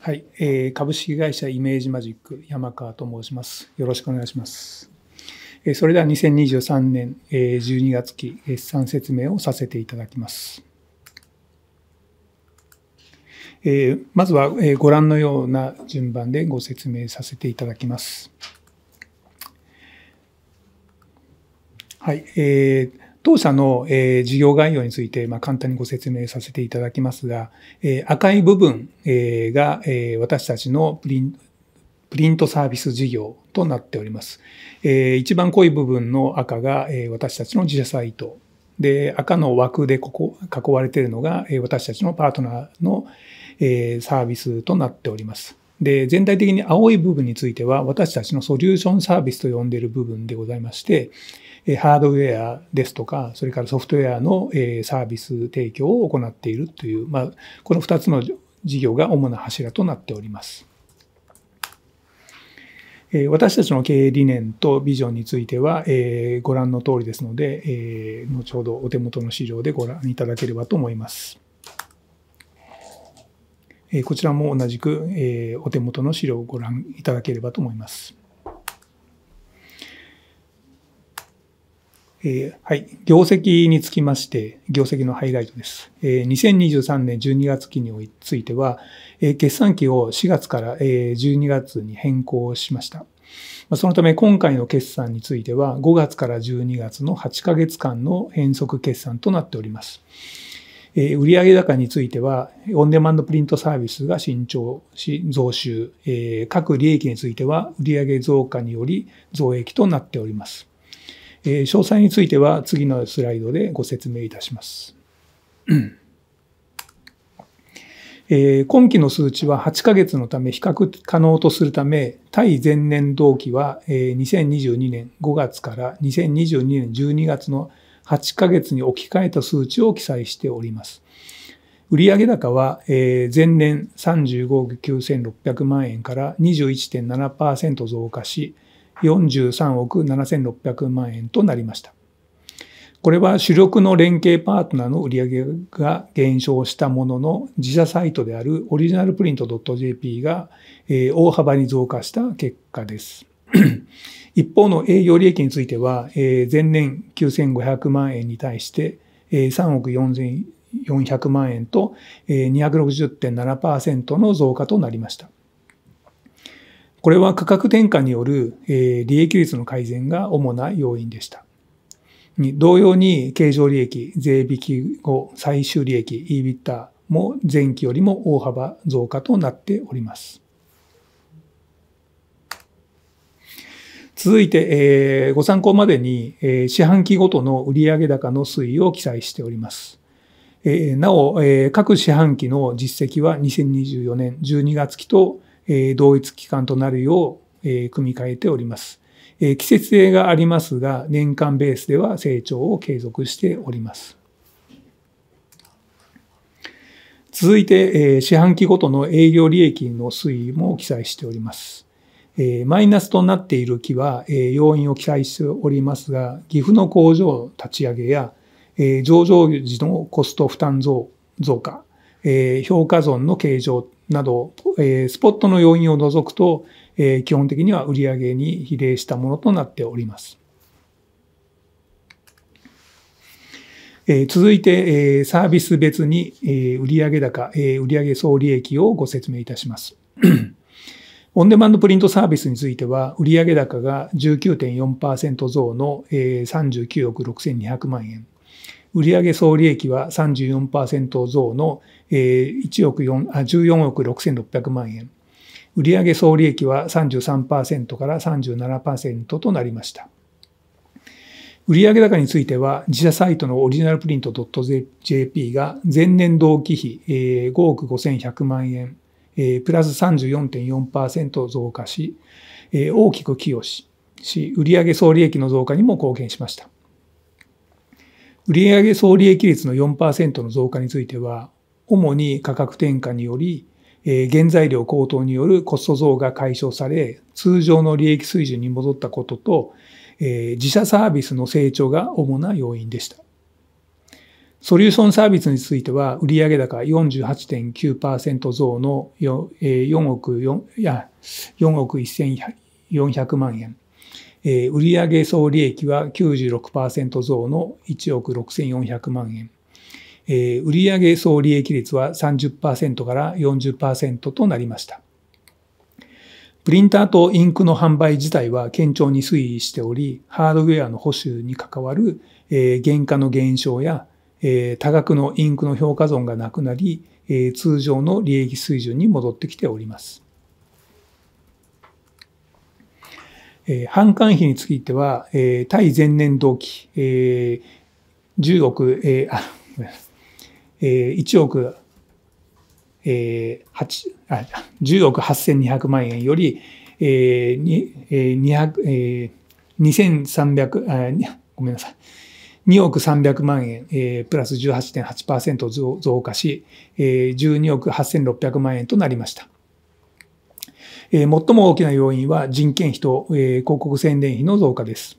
はい、えー、株式会社イメージマジック山川と申します。よろしくお願いします。えー、それでは2023年、えー、12月期決算説明をさせていただきます。えー、まずは、えー、ご覧のような順番でご説明させていただきます。はい、えー当社の、えー、事業概要について、まあ、簡単にご説明させていただきますが、えー、赤い部分、えー、が、えー、私たちのプリンプリントサービス事業となっております。えー、一番濃い部分の赤が、えー、私たちの自社サイトで赤の枠でここ囲われているのが、えー、私たちのパートナーの、えー、サービスとなっております。で、全体的に青い部分については、私たちのソリューションサービスと呼んでいる部分でございまして、ハードウェアですとか、それからソフトウェアのサービス提供を行っているという、まあ、この2つの事業が主な柱となっております。私たちの経営理念とビジョンについては、えご覧の通りですので、え後ほどお手元の資料でご覧いただければと思います。えこちらも同じく、えお手元の資料をご覧いただければと思います。えー、はい、業績につきまして、業績のハイライトです。えー、2023年12月期については、えー、決算期を4月から、えー、12月に変更しました。そのため、今回の決算については、5月から12月の8ヶ月間の変則決算となっております。え売上高については、オンデマンドプリントサービスが伸長し、増収、え各利益については、売上増加により増益となっております。え詳細については、次のスライドでご説明いたします。え今期の数値は8ヶ月のため比較可能とするため、対前年同期は、え2022年5月から2022年12月の8ヶ月に置き換えた数値を記載しております。売上高は、え前年35億9600万円から21.7%増加し、43億7600万円となりました。これは主力の連携パートナーの売上が減少したものの、自社サイトであるオリジナルプリント .jp が、え大幅に増加した結果です。一方の営業利益については、えー、前年9500万円に対して、えー、3億4400万円と、えー、260.7%の増加となりました。これは価格転嫁による、えー、利益率の改善が主な要因でした。同様に経常利益、税引き後最終利益、EBITDA も前期よりも大幅増加となっております。続いて、えー、ご参考までに、えー、四半期ごとの売上高の推移を記載しております。えー、なお、え各四半期の実績は2024年12月期と、え同一期間となるよう、え組み替えております、え季節性がありますが、年間ベースでは成長を継続しております。続いて、え四半期ごとの営業利益の推移も記載しております。えー、マイナスとなっている木は、えー、要因を記載しておりますが、岐阜の工場立ち上げや、えー、上場時のコスト負担増増加、えー、評価損の計上など、えー、スポットの要因を除くと、えー、基本的には売上に比例したものとなっております。えー、続いて、えー、サービス別に、えー、売上高、えー、売上総利益をご説明いたします。オンデマンドプリントサービスについては、売上高が19.4%増の39億6200万円。売上総利益は34%増の1億4あ14億6600万円。売上総利益は33%から37%となりました。売上高については、自社サイトのオリジナルプリント .jp が前年同期比5億5100万円、えプラス34.4%増加し、え大きく寄与し、し売上総利益の増加にも貢献しました。売上総利益率の4%の増加については、主に価格転嫁により、え原材料高騰によるコスト増が解消され、通常の利益水準に戻ったことと、え自社サービスの成長が主な要因でした。ソリューションサービスについては、売上高48.9%増の 4, 億 ,4 いや4億1400万円。売上総利益は96%増の1億6400万円。売上総利益率は30%から40%となりました。プリンターとインクの販売自体は堅調に推移しており、ハードウェアの保守に関わる原価の減少やえ多額のインクの評価損がなくなり、通常の利益水準に戻ってきております。えー、販費については、え対前年同期、え10億、えー、あ、え1億、えー、8あ10億8200万円より、えー、えー、200、えー、2300、あごめんなさい。2億300万円、えー、プラス18.8%増増加し、えー、12億8600万円となりました。えー、最も大きな要因は人件費と、えー、広告宣伝費の増加です。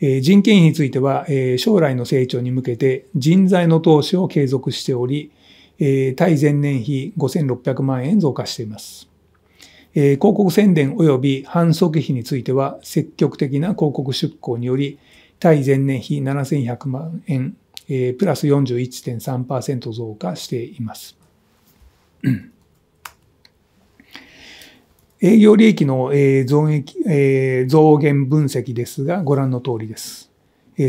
えー、人件費については、えー、将来の成長に向けて人材の投資を継続しており、えー、対前年比5600万円増加しています。えー、広告宣伝及び販促費については積極的な広告出稿により、対前年比7100万円、えー、プラス41.3%増加しています。営業利益の増益増減分析ですが、ご覧の通りです。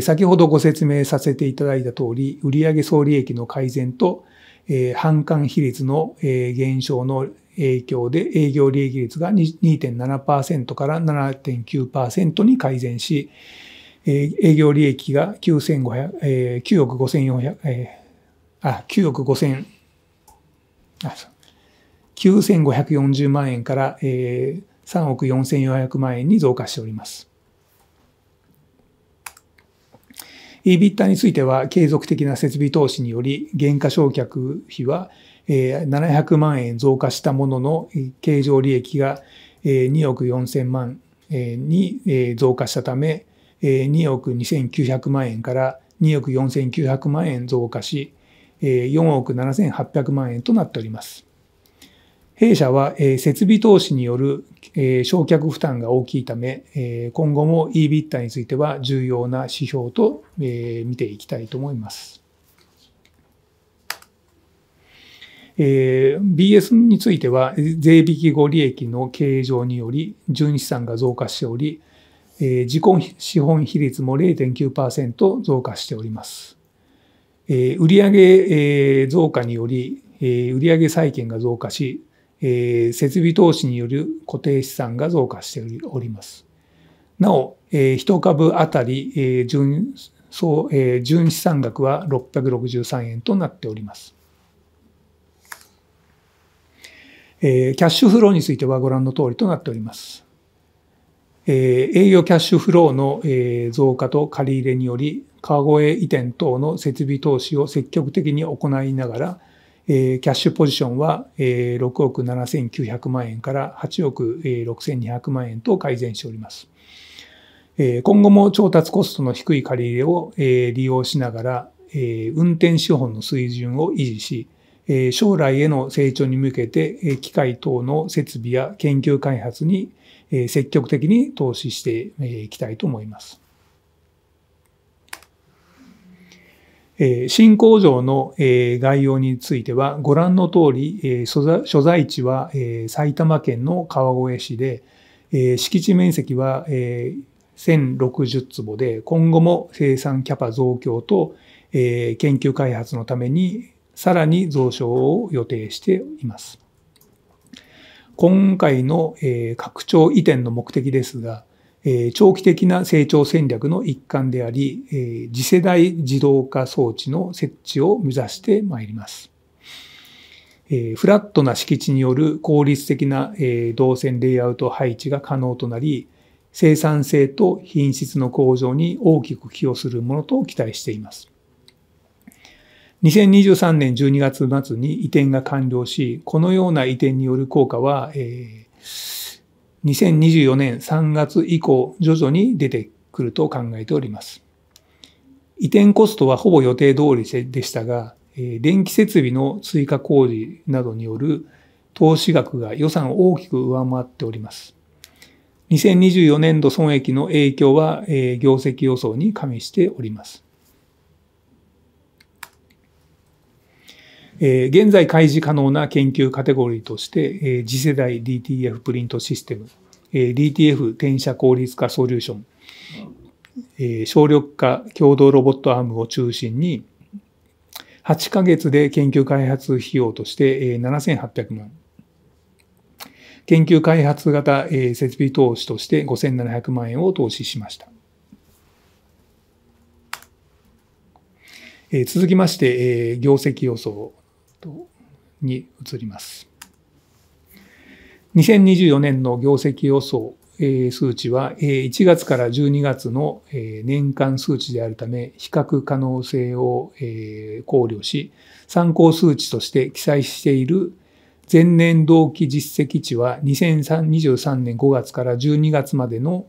先ほどご説明させていただいた通り、売上総利益の改善と、販管比率の減少の影響で営業利益率が2.7%から7.9%に改善し、え営業利益が9500、えー、9億5400、えー、あ、9億5000、あ、9540万円から、えー、3億4400万円に増加しております。EBITDA については継続的な設備投資により減価償却費は700万円増加したものの経常利益が2億4000万円に増加したため2億2900万円から2億4900万円増加し、4億7800万円となっております。弊社は設備投資による焼却負担が大きいため、今後も EBITDA については重要な指標と見ていきたいと思います。えー、BS については税引き後利益の計上により純資産が増加しておりえ自己資本比率も0.9%増加しております。え売上増加により、え売上債権が増加し、え設備投資による固定資産が増加しております。なお、え1株当たり、え純そうえ純資産額は663円となっております。えキャッシュフローについてはご覧の通りとなっております。えー、営業キャッシュフローの、えー、増加と借り入れにより、川越移転等の設備投資を積極的に行いながら、えー、キャッシュポジションは、えー、6億7900万円から8億、え6200万円と改善しております。えー、今後も調達コストの低い借り入れを、えー、利用しながら、えー、運転資本の水準を維持し、えー、将来への成長に向けて、機械等の設備や研究開発にえ積極的に投資していきたいと思います。新工場の概要についてはご覧の通り所在地は埼玉県の川越市で敷地面積は1060坪で今後も生産キャパ増強と研究開発のためにさらに増床を予定しています。今回の、え拡張移転の目的ですが、え長期的な成長戦略の一環であり、え次世代自動化装置の設置を目指してまいります。えフラットな敷地による効率的な、え動線レイアウト配置が可能となり、生産性と品質の向上に大きく寄与するものと期待しています。2023年12月末に移転が完了し、このような移転による効果は、えー、2024年3月以降、徐々に出てくると考えております。移転コストはほぼ予定通りでしたが、電気設備の追加工事などによる投資額が予算を大きく上回っております。2024年度損益の影響は、えー、業績予想に加味しております。え現在開示可能な研究カテゴリーとして、え次世代 DTF プリントシステム、え DTF 転写効率化ソリューション、え省力化共同ロボットアームを中心に、8ヶ月で研究開発費用として7800万。研究開発型設備投資として5700万円を投資しました。続きまして、業績予想トに移ります。2024年の業績予想数値は1月から12月の年間数値であるため比較可能性を考慮し参考数値として記載している前年同期実績値は2023年5月から12月までの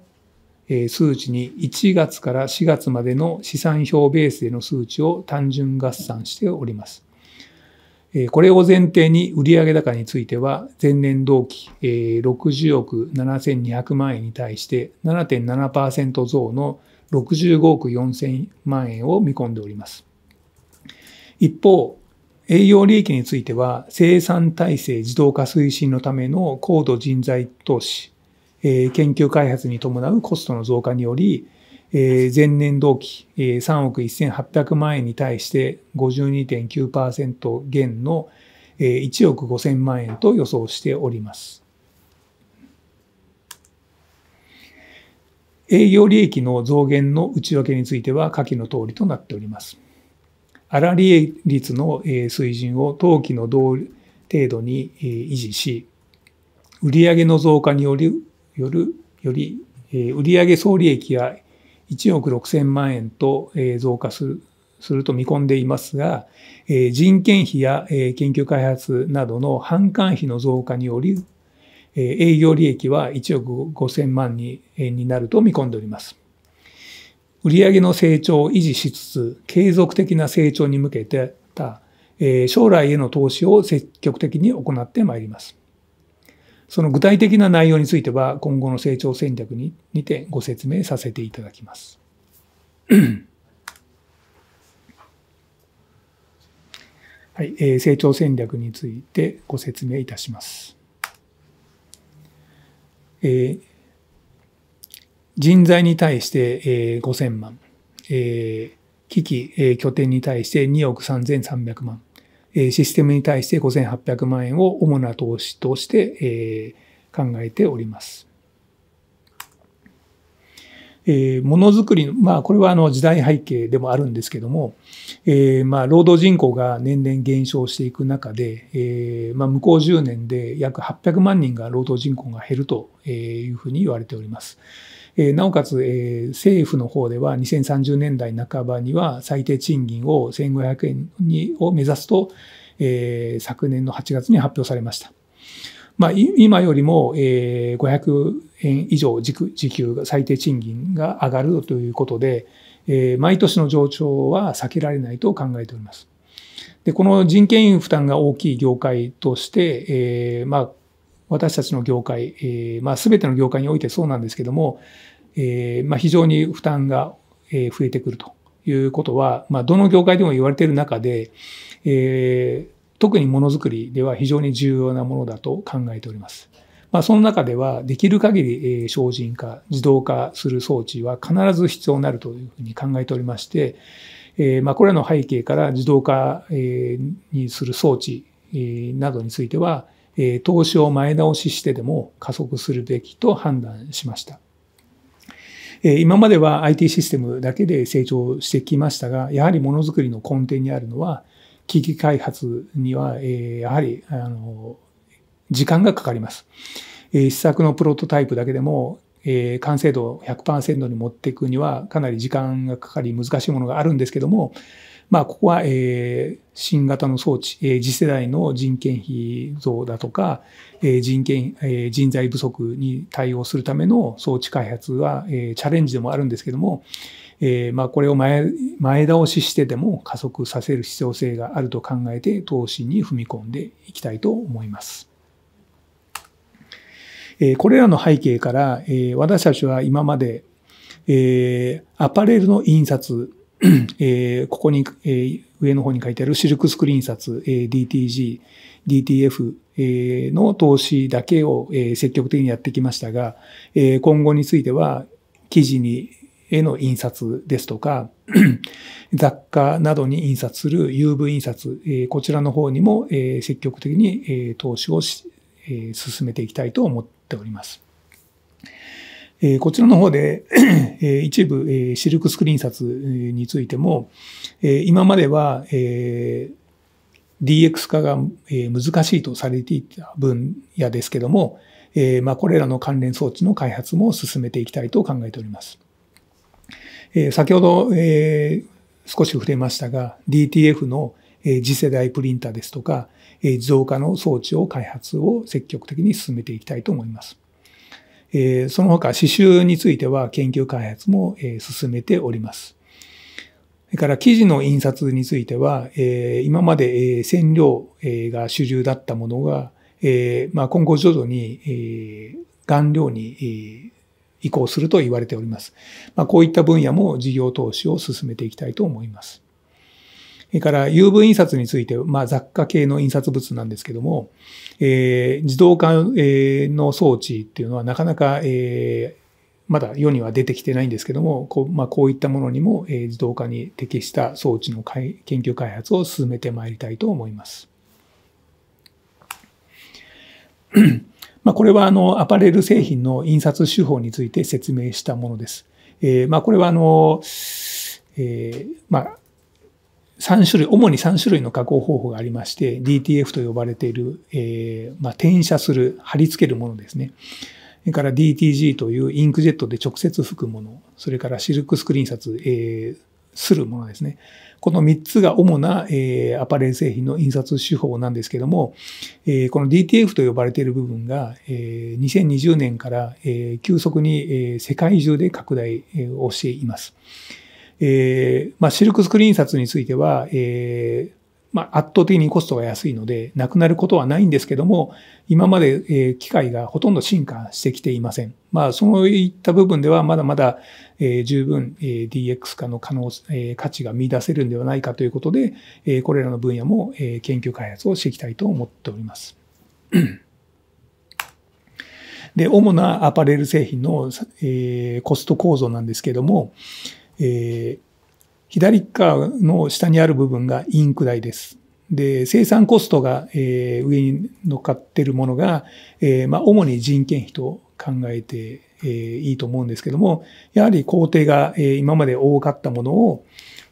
数値に1月から4月までの資産表ベースでの数値を単純合算しております。これを前提に売上高については前年同期60億7200万円に対して7.7%増の65億4000万円を見込んでおります。一方、営業利益については生産体制自動化推進のための高度人材投資、研究開発に伴うコストの増加によりえ前年同期、え3億1800万円に対して52.9%減の、え1億5000万円と予想しております。営業利益の増減の内訳については下記の通りとなっております。粗利益率の水準を当期の同程度に維持し、売上の増加によるより、より、売上総利益や1億6000万円と増加するすると見込んでいますが、え人件費や、え研究開発などの販管費の増加により、え営業利益は1億5000万円になると見込んでおります。売上の成長を維持しつつ、継続的な成長に向けてた、え将来への投資を積極的に行ってまいります。その具体的な内容については今後の成長戦略ににてご説明させていただきます。はいえー、成長戦略についてご説明いたします。えー、人材に対して、えー、5000万、えー、機器、えー、拠点に対して2億3300万、システムに対して5800万円を主な投資として考えております。えものづくりまあ、これはあの時代背景でもあるんですけども、えー、まあ、労働人口が年々減少していく中で、えー、まあ、向こう10年で約800万人が労働人口が減るというふうに言われております。えー、なおかつ、えー、政府の方では2030年代半ばには最低賃金を1500円にを目指すと、えー、昨年の8月に発表されました。まあ、今よりも、えー、500円以上時給が最低賃金が上がるということで、えー、毎年の上昇は避けられないと考えております。でこの人件費負担が大きい業界として、えーまあ、私たちの業界、えー、まあ、全ての業界においてそうなんですけども、えー、まあ、非常に負担が増えてくるということは、まあ、どの業界でも言われている中で、えー、特にものづくりでは非常に重要なものだと考えております。まあ、その中では、できる限り、えー、精進化、自動化する装置は必ず必要になるというふうに考えておりまして、えー、まあ、これらの背景から自動化、えー、にする装置、えー、などについては、え投資を前倒ししてでも加速するべきと判断しました。今までは IT システムだけで成長してきましたが、やはりものづくりの根底にあるのは、機器開発には、やはり、あの、時間がかかります。試作のプロトタイプだけでも、完成度100%に持っていくにはかなり時間がかかり難しいものがあるんですけども、まあ、ここは、えー、新型の装置、えー、次世代の人件費増だとか、えー人件えー、人材不足に対応するための装置開発は、えー、チャレンジでもあるんですけども、えーまあ、これを前前倒ししてでも加速させる必要性があると考えて投資に踏み込んでいきたいと思います。えこれらの背景から、え私たちは今まで、えアパレルの印刷えー、ここに、えー、上の方に書いてあるシルクスクリーン札、えー、DTG、DTF、えー、の投資だけを、えー、積極的にやってきましたが、えー、今後については記事にへの印刷ですとか、雑貨などに印刷する UV 印刷、えー、こちらの方にも、えー、積極的に、えー、投資をし、えー、進めていきたいと思っております。えこちらの方で え一部、えシルクスクリーン札についても、え今までは、え DX 化が、え難しいとされていた分野ですけども、えまあ、これらの関連装置の開発も進めていきたいと考えております。え先ほど、え少し触れましたが、DTF の、え次世代プリンターですとか、え自動化の装置を開発を積極的に進めていきたいと思います。えその他刺繍については研究開発も、え進めております。それから記事の印刷については、え今まで、え染料、が主流だったものが、えま今後徐々に、え顔料に、移行すると言われております。まこういった分野も事業投資を進めていきたいと思います。それから UV 印刷について、まあ、雑貨系の印刷物なんですけども、えー、自動化の装置っていうのはなかなか、えー、まだ世には出てきてないんですけども、こう,、まあ、こういったものにも、え自動化に適した装置の研究開発を進めてまいりたいと思います。まあこれはあのアパレル製品の印刷手法について説明したものです。えー、まあこれはあの、えー、まあ三種類、主に3種類の加工方法がありまして、DTF と呼ばれている、えー、まあ、転写する、貼り付けるものですね。それから DTG というインクジェットで直接吹くもの、それからシルクスクリーン札、えー、するものですね。この3つが主な、えー、アパレル製品の印刷手法なんですけども、えー、この DTF と呼ばれている部分が、えー、2020年から、えー、急速に、えー、世界中で拡大をしています。えー、まあ、シルクスクリーン札については、えー、まあ、圧倒的にコストが安いので、なくなることはないんですけども、今まで、えー、機械がほとんど進化してきていません。まあ、そういった部分では、まだまだ、えー、十分、えー、DX 化の可能、えー、価値が見出せるんではないかということで、えー、これらの分野も、えー、研究開発をしていきたいと思っております。で、主なアパレル製品の、えー、コスト構造なんですけども、えー、左側の下にある部分がインク代です。で、生産コストが、えー、上に乗っかってるものが、えー、まあ、主に人件費と考えて、えー、いいと思うんですけども、やはり工程が、えー、今まで多かったものを、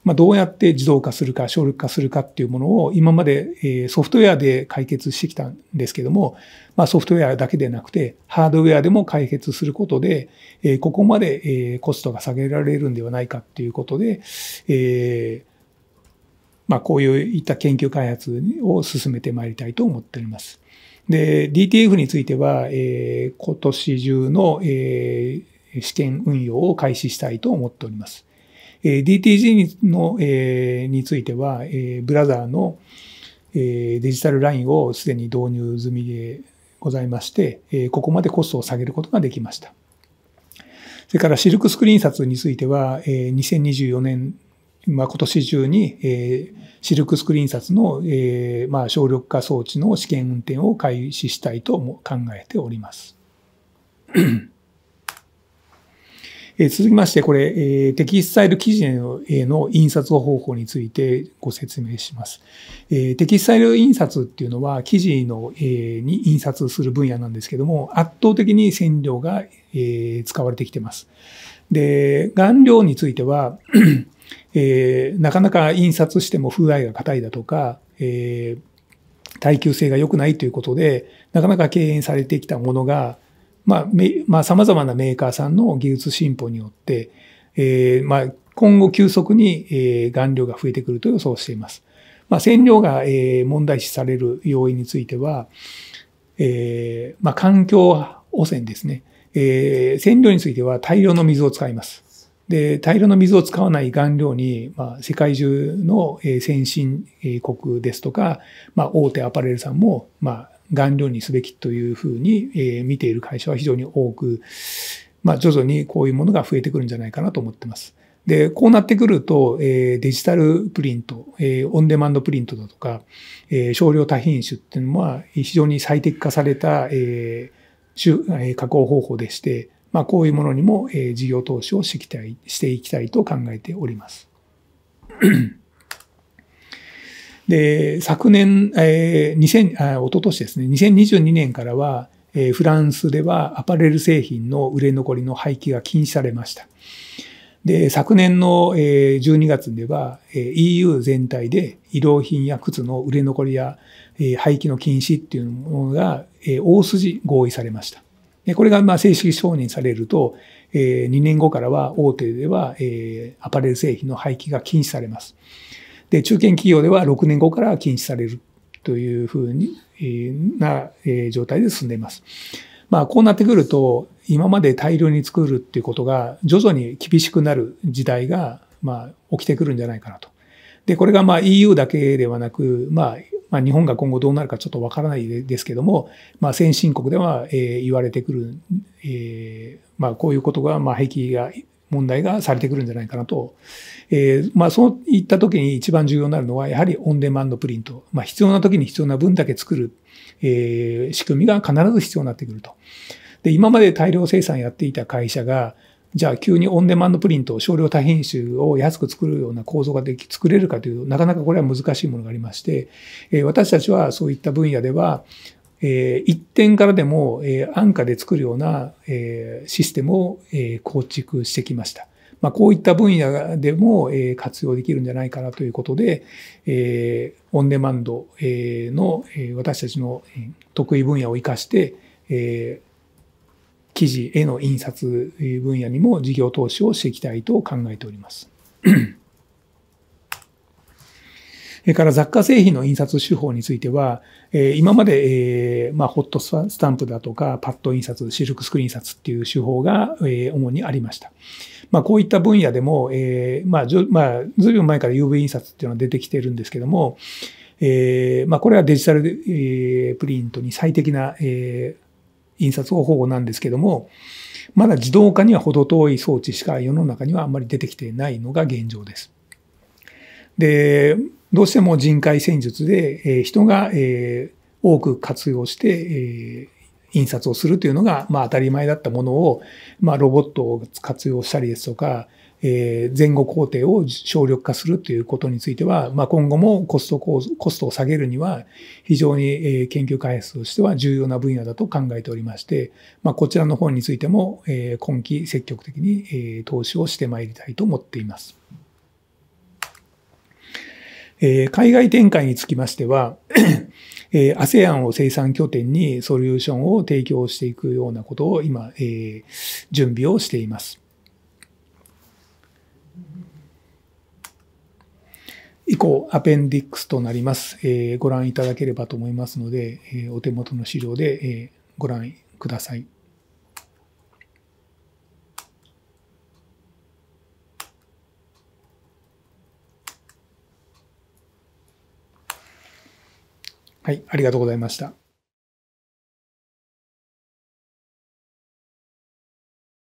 まあ、どうやって自動化するか省力化するかっていうものを今までソフトウェアで解決してきたんですけども、まあ、ソフトウェアだけでなくてハードウェアでも解決することでここまでコストが下げられるんではないかっていうことで、えーまあ、こういった研究開発を進めてまいりたいと思っております。で、DTF については、えー、今年中の、えー、試験運用を開始したいと思っております。えー、DTG の、えー、については、えー、ブラザーの、えー、デジタルラインをすでに導入済みでございまして、えー、ここまでコストを下げることができました。それからシルクスクリーン札については、えー、2024年、まあ、今年中に、えー、シルクスクリーン札の、えーまあ、省力化装置の試験運転を開始したいと考えております。え続きまして、これ、えテキスタイル記事の,、の印刷方法についてご説明します、えテキスタイル印刷っていうのは、記事の、えに印刷する分野なんですけども、圧倒的に染料が、え使われてきてます。で、顔料についてはえなかなか印刷しても風合いが硬いだとか、え耐久性が良くないということで、なかなか敬遠されてきたものが、まあ、まあ、様々なメーカーさんの技術進歩によって、えー、まあ、今後急速に、えー、顔料が増えてくると予想しています。まあ、染料が、えー、問題視される要因については、えー、まあ、環境汚染ですね。えー、染料については大量の水を使います。で、大量の水を使わない顔料に、まあ、世界中の先進国ですとか、まあ、大手アパレルさんも、まあ、顔料にすべきというふうに、え見ている会社は非常に多く、まあ、徐々にこういうものが増えてくるんじゃないかなと思ってます。で、こうなってくると、えデジタルプリント、えオンデマンドプリントだとか、え少量多品種っていうのは非常に最適化された、え加工方法でして、まあ、こういうものにも、え事業投資をしていきたいと考えております。で、昨年、えー、2000あ一昨年ですね、2022年からは、えー、フランスではアパレル製品の売れ残りの廃棄が禁止されました。で、昨年の、えー、12月では、えー、EU 全体で衣料品や靴の売れ残りや、えー、廃棄の禁止っていうものが、えー、大筋合意されました。でこれがまあ正式承認されると、えー、2年後からは大手では、えー、アパレル製品の廃棄が禁止されます。で、中堅企業では6年後から禁止されるというふうにな状態で進んでいます。まあ、こうなってくると、今まで大量に作るっていうことが徐々に厳しくなる時代が、まあ、起きてくるんじゃないかなと。で、これがまあ EU だけではなく、まあ、まあ、日本が今後どうなるかちょっとわからないですけども、まあ、先進国では、え言われてくる、えまあ、こういうことが、まあ、兵器が問題がされてくるんじゃないかなとえー、まあ、そういった時に一番重要になるのは、やはりオンデマンドプリント。まあ、必要な時に必要な分だけ作る、えー、仕組みが必ず必要になってくると。で、今まで大量生産やっていた会社が、じゃあ急にオンデマンドプリント、少量多品種を安く作るような構造ができ、作れるかというと、なかなかこれは難しいものがありまして、えー、私たちはそういった分野では、えー、一点からでも、えー、安価で作るような、えー、システムを、え構築してきました。まあ、こういった分野でも、え活用できるんじゃないかなということで、えオンデマンド、えの、え私たちの得意分野を生かして、え記事への印刷分野にも事業投資をしていきたいと考えております。それから雑貨製品の印刷手法については、え今まで、えまホットスタンプだとか、パッド印刷、シルクスクリーン印刷っていう手法が、え主にありました。まあ、こういった分野でも、えまあ、まあ、ずいぶん前から UV 印刷っていうのは出てきてるんですけども、えまあ、これはデジタル、えプリントに最適な、え印刷方法なんですけども、まだ自動化には程遠い装置しか世の中にはあんまり出てきてないのが現状です。で、どうしても人海戦術で、えー、人が、えー、多く活用して、えー、印刷をするというのが、まあ、当たり前だったものを、まあ、ロボットを活用したりですとか、え前後工程を省力化するということについては、まあ、今後もコストコストを下げるには非常に、え研究開発としては重要な分野だと考えておりまして、まあ、こちらの方についても、え今期積極的に、え投資をしてまいりたいと思っています。えー、海外展開につきましては、えー、ASEAN を生産拠点にソリューションを提供していくようなことを今、えー、準備をしています。以降、アペンディックスとなります。えー、ご覧いただければと思いますので、えー、お手元の資料で、えー、ご覧ください。はい、ありがとうございました。